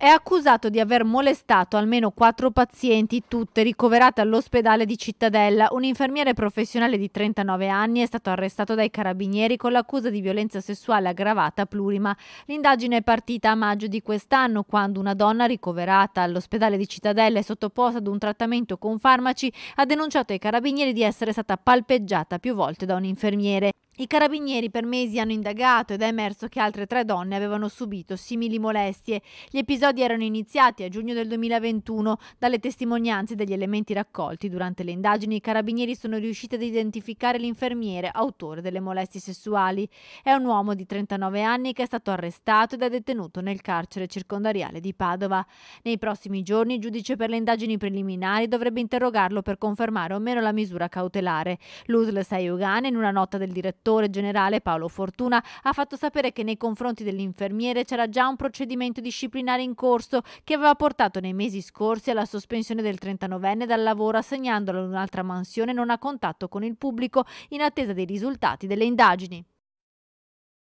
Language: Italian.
è accusato di aver molestato almeno quattro pazienti, tutte ricoverate all'ospedale di Cittadella. Un infermiere professionale di 39 anni è stato arrestato dai carabinieri con l'accusa di violenza sessuale aggravata plurima. L'indagine è partita a maggio di quest'anno, quando una donna ricoverata all'ospedale di Cittadella e sottoposta ad un trattamento con farmaci ha denunciato ai carabinieri di essere stata palpeggiata più volte da un infermiere. I carabinieri per mesi hanno indagato ed è emerso che altre tre donne avevano subito simili molestie. Gli episodi episodi erano iniziati a giugno del 2021 dalle testimonianze degli elementi raccolti. Durante le indagini i carabinieri sono riusciti ad identificare l'infermiere autore delle molestie sessuali. È un uomo di 39 anni che è stato arrestato ed è detenuto nel carcere circondariale di Padova. Nei prossimi giorni il giudice per le indagini preliminari dovrebbe interrogarlo per confermare o meno la misura cautelare. L'USL Sayugane, in una nota del direttore generale Paolo Fortuna, ha fatto sapere che nei confronti dell'infermiere c'era già un procedimento disciplinare in corso che aveva portato nei mesi scorsi alla sospensione del 39enne dal lavoro assegnandolo ad un'altra mansione non a contatto con il pubblico in attesa dei risultati delle indagini.